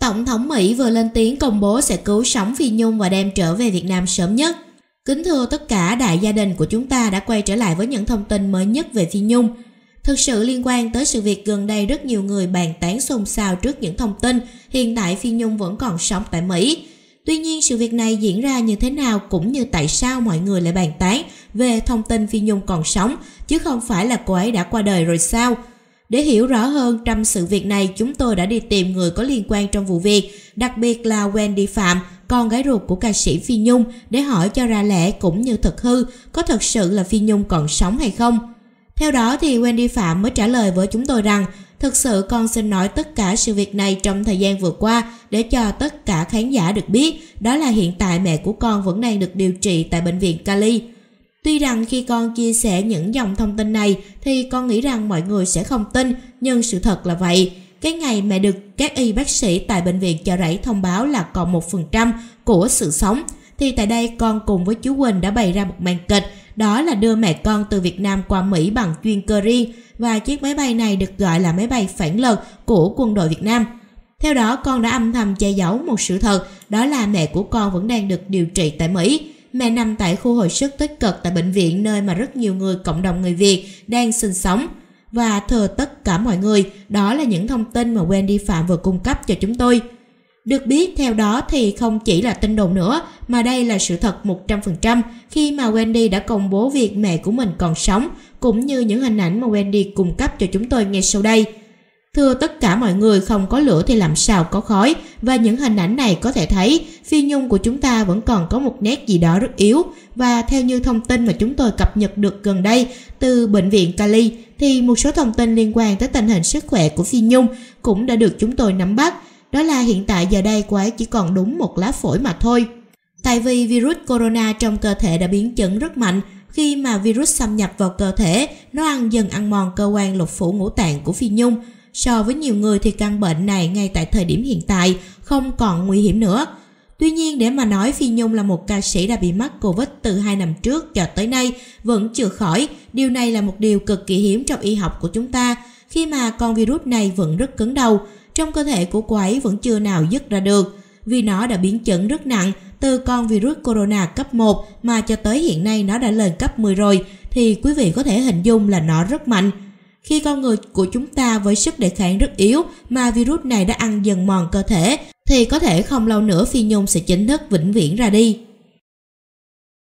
Tổng thống Mỹ vừa lên tiếng công bố sẽ cứu sống Phi Nhung và đem trở về Việt Nam sớm nhất. Kính thưa tất cả đại gia đình của chúng ta đã quay trở lại với những thông tin mới nhất về Phi Nhung. Thực sự liên quan tới sự việc gần đây rất nhiều người bàn tán xôn xao trước những thông tin hiện tại Phi Nhung vẫn còn sống tại Mỹ. Tuy nhiên sự việc này diễn ra như thế nào cũng như tại sao mọi người lại bàn tán về thông tin Phi Nhung còn sống chứ không phải là cô ấy đã qua đời rồi sao – để hiểu rõ hơn trong sự việc này, chúng tôi đã đi tìm người có liên quan trong vụ việc, đặc biệt là Wendy Phạm, con gái ruột của ca sĩ Phi Nhung, để hỏi cho ra lẽ cũng như thật hư, có thật sự là Phi Nhung còn sống hay không. Theo đó thì Wendy Phạm mới trả lời với chúng tôi rằng, thực sự con xin nói tất cả sự việc này trong thời gian vừa qua để cho tất cả khán giả được biết, đó là hiện tại mẹ của con vẫn đang được điều trị tại bệnh viện Cali. Tuy rằng khi con chia sẻ những dòng thông tin này thì con nghĩ rằng mọi người sẽ không tin, nhưng sự thật là vậy. Cái ngày mẹ được các y bác sĩ tại bệnh viện cho rẫy thông báo là còn một phần trăm của sự sống, thì tại đây con cùng với chú Quỳnh đã bày ra một màn kịch, đó là đưa mẹ con từ Việt Nam qua Mỹ bằng chuyên cơ riêng và chiếc máy bay này được gọi là máy bay phản lực của quân đội Việt Nam. Theo đó, con đã âm thầm che giấu một sự thật, đó là mẹ của con vẫn đang được điều trị tại Mỹ mẹ nằm tại khu hồi sức tích cực tại bệnh viện nơi mà rất nhiều người cộng đồng người Việt đang sinh sống và thờ tất cả mọi người. Đó là những thông tin mà Wendy Phạm vừa cung cấp cho chúng tôi. Được biết theo đó thì không chỉ là tin đồn nữa mà đây là sự thật 100% khi mà Wendy đã công bố việc mẹ của mình còn sống cũng như những hình ảnh mà Wendy cung cấp cho chúng tôi ngay sau đây. Thưa tất cả mọi người không có lửa thì làm sao có khói và những hình ảnh này có thể thấy Phi Nhung của chúng ta vẫn còn có một nét gì đó rất yếu và theo như thông tin mà chúng tôi cập nhật được gần đây từ Bệnh viện Cali thì một số thông tin liên quan tới tình hình sức khỏe của Phi Nhung cũng đã được chúng tôi nắm bắt. Đó là hiện tại giờ đây cô ấy chỉ còn đúng một lá phổi mà thôi. Tại vì virus corona trong cơ thể đã biến chứng rất mạnh khi mà virus xâm nhập vào cơ thể, nó ăn dần ăn mòn cơ quan lục phủ ngũ tạng của Phi Nhung – so với nhiều người thì căn bệnh này ngay tại thời điểm hiện tại không còn nguy hiểm nữa. Tuy nhiên để mà nói Phi Nhung là một ca sĩ đã bị mắc Covid từ 2 năm trước cho tới nay vẫn chưa khỏi, điều này là một điều cực kỳ hiếm trong y học của chúng ta khi mà con virus này vẫn rất cứng đầu, trong cơ thể của cô ấy vẫn chưa nào dứt ra được vì nó đã biến chứng rất nặng từ con virus corona cấp 1 mà cho tới hiện nay nó đã lên cấp 10 rồi thì quý vị có thể hình dung là nó rất mạnh khi con người của chúng ta với sức đề kháng rất yếu mà virus này đã ăn dần mòn cơ thể thì có thể không lâu nữa Phi Nhung sẽ chính thức vĩnh viễn ra đi.